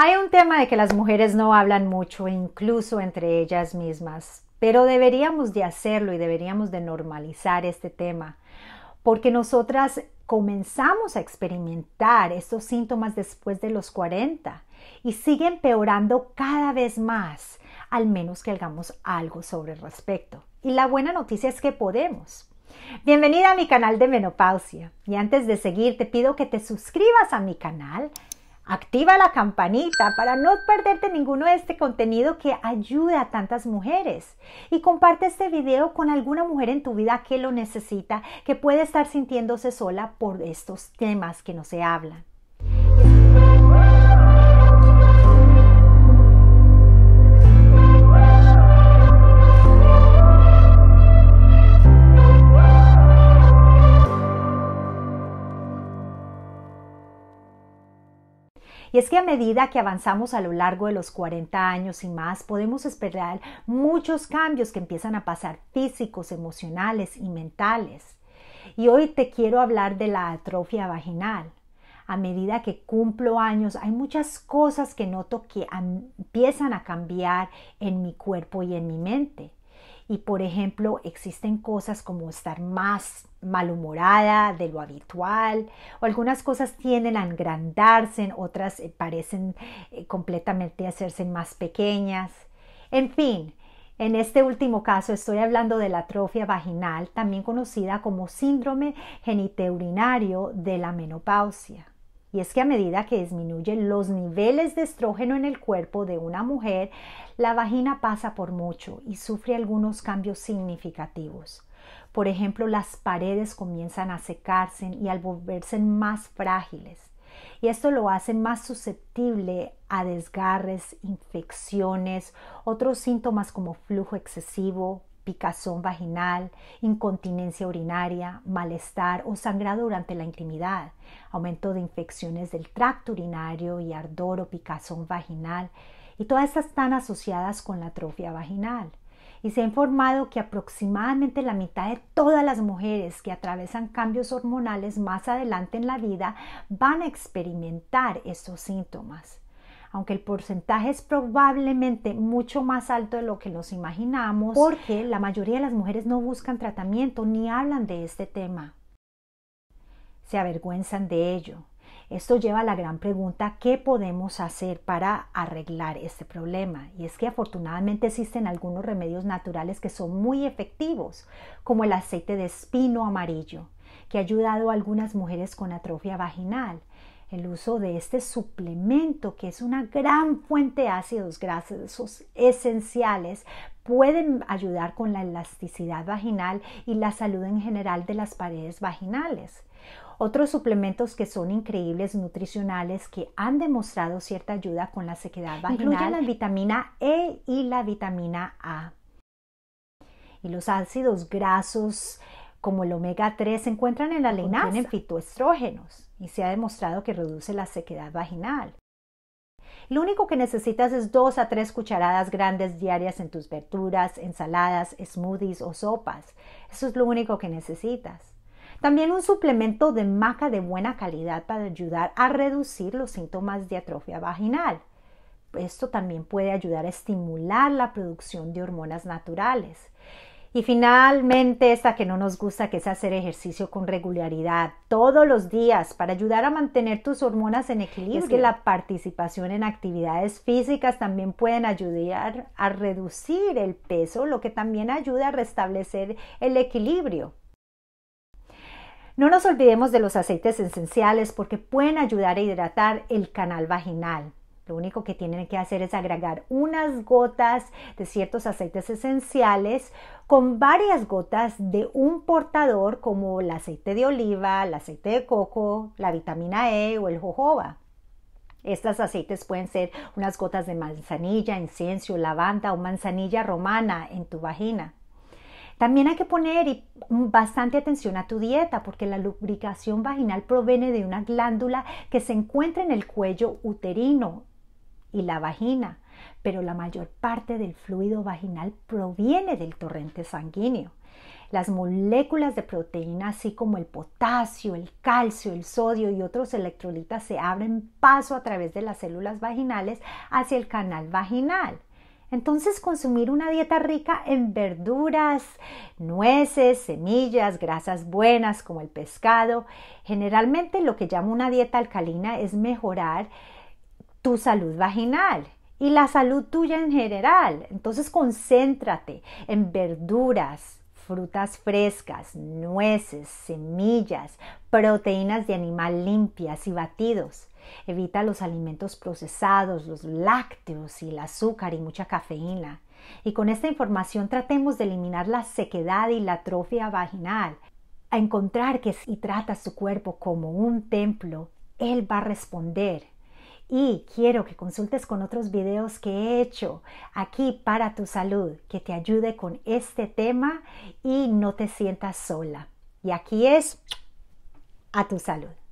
Hay un tema de que las mujeres no hablan mucho, incluso entre ellas mismas, pero deberíamos de hacerlo y deberíamos de normalizar este tema, porque nosotras comenzamos a experimentar estos síntomas después de los 40 y siguen empeorando cada vez más, al menos que hagamos algo sobre el respecto. Y la buena noticia es que podemos. Bienvenida a mi canal de Menopausia. Y antes de seguir, te pido que te suscribas a mi canal, Activa la campanita para no perderte ninguno de este contenido que ayuda a tantas mujeres. Y comparte este video con alguna mujer en tu vida que lo necesita, que puede estar sintiéndose sola por estos temas que no se hablan. Y es que a medida que avanzamos a lo largo de los 40 años y más, podemos esperar muchos cambios que empiezan a pasar físicos, emocionales y mentales. Y hoy te quiero hablar de la atrofia vaginal. A medida que cumplo años, hay muchas cosas que noto que empiezan a cambiar en mi cuerpo y en mi mente y por ejemplo existen cosas como estar más malhumorada de lo habitual o algunas cosas tienden a engrandarse, otras eh, parecen eh, completamente hacerse más pequeñas. En fin, en este último caso estoy hablando de la atrofia vaginal, también conocida como síndrome geniteurinario de la menopausia. Y es que a medida que disminuyen los niveles de estrógeno en el cuerpo de una mujer, la vagina pasa por mucho y sufre algunos cambios significativos. Por ejemplo, las paredes comienzan a secarse y al volverse más frágiles. Y esto lo hace más susceptible a desgarres, infecciones, otros síntomas como flujo excesivo, picazón vaginal, incontinencia urinaria, malestar o sangrado durante la intimidad, aumento de infecciones del tracto urinario y ardor o picazón vaginal, y todas estas están asociadas con la atrofia vaginal. Y se ha informado que aproximadamente la mitad de todas las mujeres que atravesan cambios hormonales más adelante en la vida van a experimentar estos síntomas aunque el porcentaje es probablemente mucho más alto de lo que nos imaginamos, porque la mayoría de las mujeres no buscan tratamiento ni hablan de este tema. Se avergüenzan de ello. Esto lleva a la gran pregunta, ¿qué podemos hacer para arreglar este problema? Y es que afortunadamente existen algunos remedios naturales que son muy efectivos, como el aceite de espino amarillo, que ha ayudado a algunas mujeres con atrofia vaginal, el uso de este suplemento, que es una gran fuente de ácidos grasos esenciales, pueden ayudar con la elasticidad vaginal y la salud en general de las paredes vaginales. Otros suplementos que son increíbles nutricionales que han demostrado cierta ayuda con la sequedad vaginal incluyen la vitamina E y la vitamina A. Y los ácidos grasos como el omega 3 se encuentran en la linaza. en fitoestrógenos y se ha demostrado que reduce la sequedad vaginal. Lo único que necesitas es dos a tres cucharadas grandes diarias en tus verduras, ensaladas, smoothies o sopas. Eso es lo único que necesitas. También un suplemento de maca de buena calidad para ayudar a reducir los síntomas de atrofia vaginal. Esto también puede ayudar a estimular la producción de hormonas naturales. Y finalmente, esta que no nos gusta, que es hacer ejercicio con regularidad todos los días para ayudar a mantener tus hormonas en equilibrio. es que la participación en actividades físicas también pueden ayudar a reducir el peso, lo que también ayuda a restablecer el equilibrio. No nos olvidemos de los aceites esenciales porque pueden ayudar a hidratar el canal vaginal. Lo único que tienen que hacer es agregar unas gotas de ciertos aceites esenciales con varias gotas de un portador como el aceite de oliva, el aceite de coco, la vitamina E o el jojoba. Estos aceites pueden ser unas gotas de manzanilla, incienso, lavanda o manzanilla romana en tu vagina. También hay que poner bastante atención a tu dieta porque la lubricación vaginal proviene de una glándula que se encuentra en el cuello uterino y la vagina, pero la mayor parte del fluido vaginal proviene del torrente sanguíneo. Las moléculas de proteína, así como el potasio, el calcio, el sodio y otros electrolitas, se abren paso a través de las células vaginales hacia el canal vaginal. Entonces consumir una dieta rica en verduras, nueces, semillas, grasas buenas como el pescado, generalmente lo que llamo una dieta alcalina es mejorar salud vaginal y la salud tuya en general. Entonces concéntrate en verduras, frutas frescas, nueces, semillas, proteínas de animal limpias y batidos. Evita los alimentos procesados, los lácteos y el azúcar y mucha cafeína. Y con esta información tratemos de eliminar la sequedad y la atrofia vaginal. A encontrar que si tratas tu cuerpo como un templo, él va a responder y quiero que consultes con otros videos que he hecho aquí para tu salud que te ayude con este tema y no te sientas sola. Y aquí es a tu salud.